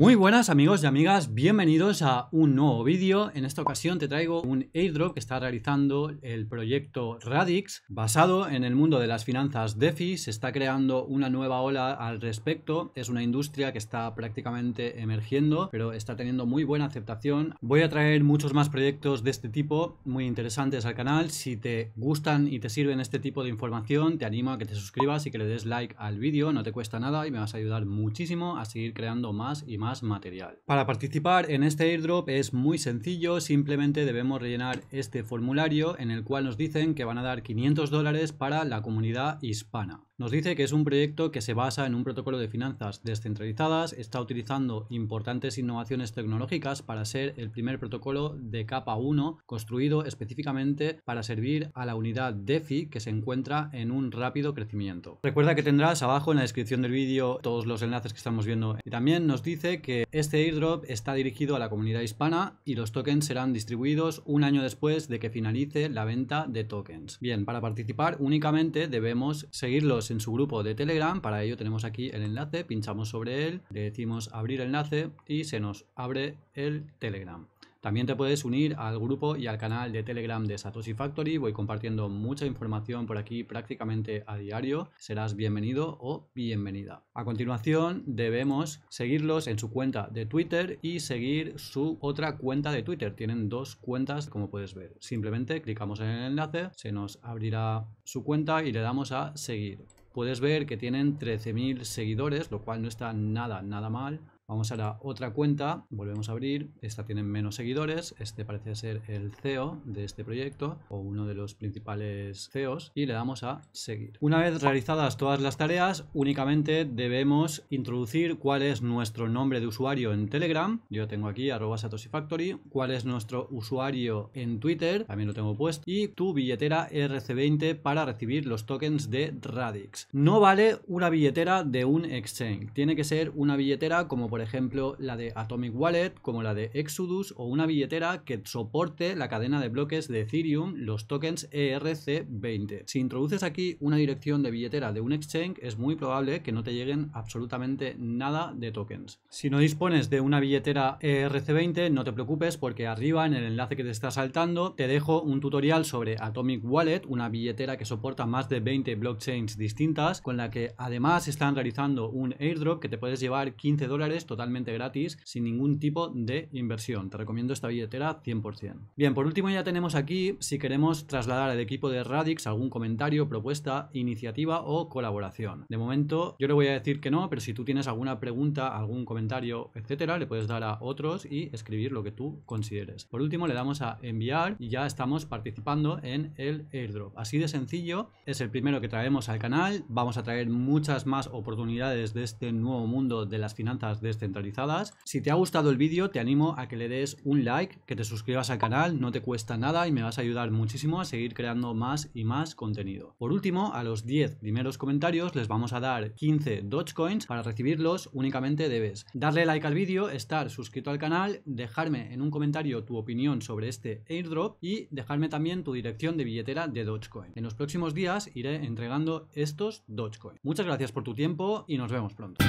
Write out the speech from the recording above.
Muy buenas amigos y amigas, bienvenidos a un nuevo vídeo. En esta ocasión te traigo un airdrop que está realizando el proyecto Radix. Basado en el mundo de las finanzas DeFi, se está creando una nueva ola al respecto. Es una industria que está prácticamente emergiendo, pero está teniendo muy buena aceptación. Voy a traer muchos más proyectos de este tipo, muy interesantes al canal. Si te gustan y te sirven este tipo de información, te animo a que te suscribas y que le des like al vídeo. No te cuesta nada y me vas a ayudar muchísimo a seguir creando más y más material. Para participar en este airdrop es muy sencillo, simplemente debemos rellenar este formulario en el cual nos dicen que van a dar 500 dólares para la comunidad hispana. Nos dice que es un proyecto que se basa en un protocolo de finanzas descentralizadas, está utilizando importantes innovaciones tecnológicas para ser el primer protocolo de capa 1 construido específicamente para servir a la unidad DeFi que se encuentra en un rápido crecimiento. Recuerda que tendrás abajo en la descripción del vídeo todos los enlaces que estamos viendo y también nos dice que este airdrop está dirigido a la comunidad hispana y los tokens serán distribuidos un año después de que finalice la venta de tokens. Bien, para participar únicamente debemos seguirlos en su grupo de Telegram, para ello tenemos aquí el enlace, pinchamos sobre él, le decimos abrir enlace y se nos abre el Telegram. También te puedes unir al grupo y al canal de Telegram de Satoshi Factory. Voy compartiendo mucha información por aquí prácticamente a diario. Serás bienvenido o bienvenida. A continuación, debemos seguirlos en su cuenta de Twitter y seguir su otra cuenta de Twitter. Tienen dos cuentas, como puedes ver. Simplemente clicamos en el enlace, se nos abrirá su cuenta y le damos a seguir. Puedes ver que tienen 13.000 seguidores, lo cual no está nada, nada mal Vamos a la otra cuenta, volvemos a abrir, esta tiene menos seguidores, este parece ser el CEO de este proyecto o uno de los principales CEOs y le damos a seguir. Una vez realizadas todas las tareas, únicamente debemos introducir cuál es nuestro nombre de usuario en Telegram. Yo tengo aquí arroba Satoshi Factory, cuál es nuestro usuario en Twitter, también lo tengo puesto, y tu billetera RC20 para recibir los tokens de Radix. No vale una billetera de un exchange, tiene que ser una billetera como por por ejemplo la de Atomic Wallet, como la de Exodus o una billetera que soporte la cadena de bloques de Ethereum, los tokens ERC20. Si introduces aquí una dirección de billetera de un exchange, es muy probable que no te lleguen absolutamente nada de tokens. Si no dispones de una billetera ERC20, no te preocupes porque arriba en el enlace que te está saltando te dejo un tutorial sobre Atomic Wallet, una billetera que soporta más de 20 blockchains distintas, con la que además están realizando un airdrop que te puedes llevar 15 dólares totalmente gratis, sin ningún tipo de inversión. Te recomiendo esta billetera 100%. Bien, por último ya tenemos aquí, si queremos trasladar al equipo de Radix algún comentario, propuesta, iniciativa o colaboración. De momento yo le voy a decir que no, pero si tú tienes alguna pregunta, algún comentario, etcétera, le puedes dar a otros y escribir lo que tú consideres. Por último le damos a enviar y ya estamos participando en el airdrop. Así de sencillo, es el primero que traemos al canal, vamos a traer muchas más oportunidades de este nuevo mundo de las finanzas centralizadas Si te ha gustado el vídeo, te animo a que le des un like, que te suscribas al canal, no te cuesta nada y me vas a ayudar muchísimo a seguir creando más y más contenido. Por último, a los 10 primeros comentarios les vamos a dar 15 Dogecoins. Para recibirlos únicamente debes darle like al vídeo, estar suscrito al canal, dejarme en un comentario tu opinión sobre este airdrop y dejarme también tu dirección de billetera de Dogecoin. En los próximos días iré entregando estos Dogecoin. Muchas gracias por tu tiempo y nos vemos pronto.